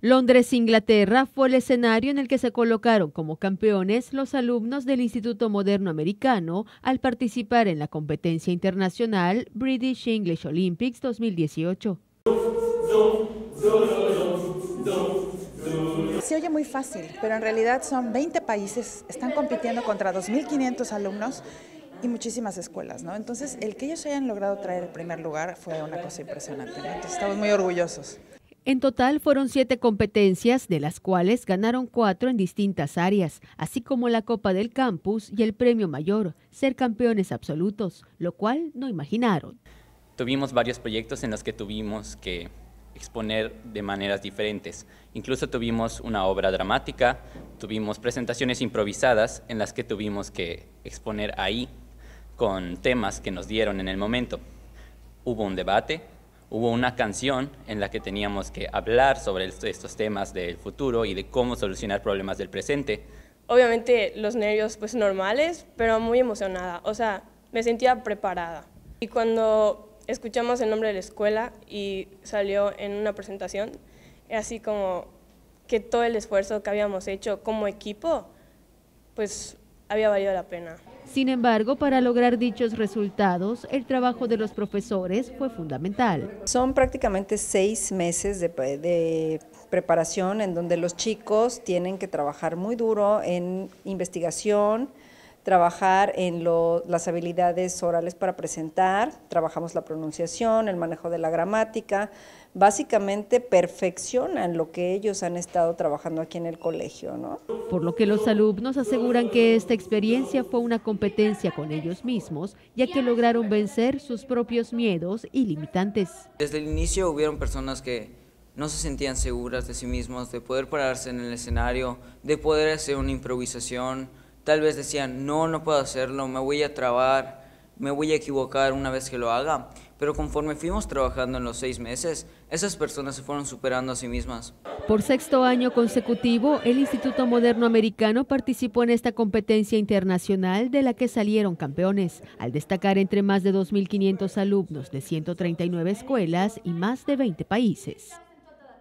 Londres, Inglaterra fue el escenario en el que se colocaron como campeones los alumnos del Instituto Moderno Americano al participar en la competencia internacional British English Olympics 2018. Se oye muy fácil, pero en realidad son 20 países, están compitiendo contra 2.500 alumnos y muchísimas escuelas, ¿no? Entonces, el que ellos hayan logrado traer el primer lugar fue una cosa impresionante, ¿no? estamos muy orgullosos. En total fueron siete competencias, de las cuales ganaron cuatro en distintas áreas, así como la Copa del Campus y el Premio Mayor, ser campeones absolutos, lo cual no imaginaron. Tuvimos varios proyectos en los que tuvimos que exponer de maneras diferentes. Incluso tuvimos una obra dramática, tuvimos presentaciones improvisadas en las que tuvimos que exponer ahí con temas que nos dieron en el momento. Hubo un debate, hubo una canción en la que teníamos que hablar sobre estos temas del futuro y de cómo solucionar problemas del presente. Obviamente los nervios pues normales, pero muy emocionada, o sea, me sentía preparada. Y cuando escuchamos el nombre de la escuela y salió en una presentación, así como que todo el esfuerzo que habíamos hecho como equipo, pues había valido la pena. Sin embargo, para lograr dichos resultados, el trabajo de los profesores fue fundamental. Son prácticamente seis meses de, de preparación en donde los chicos tienen que trabajar muy duro en investigación, trabajar en las habilidades orales para presentar, trabajamos la pronunciación, el manejo de la gramática, básicamente perfeccionan lo que ellos han estado trabajando aquí en el colegio. ¿no? Por lo que los alumnos aseguran que esta experiencia fue una competencia con ellos mismos, ya que lograron vencer sus propios miedos y limitantes. Desde el inicio hubieron personas que no se sentían seguras de sí mismos, de poder pararse en el escenario, de poder hacer una improvisación, Tal vez decían, no, no puedo hacerlo, me voy a trabar, me voy a equivocar una vez que lo haga. Pero conforme fuimos trabajando en los seis meses, esas personas se fueron superando a sí mismas. Por sexto año consecutivo, el Instituto Moderno Americano participó en esta competencia internacional de la que salieron campeones, al destacar entre más de 2.500 alumnos de 139 escuelas y más de 20 países.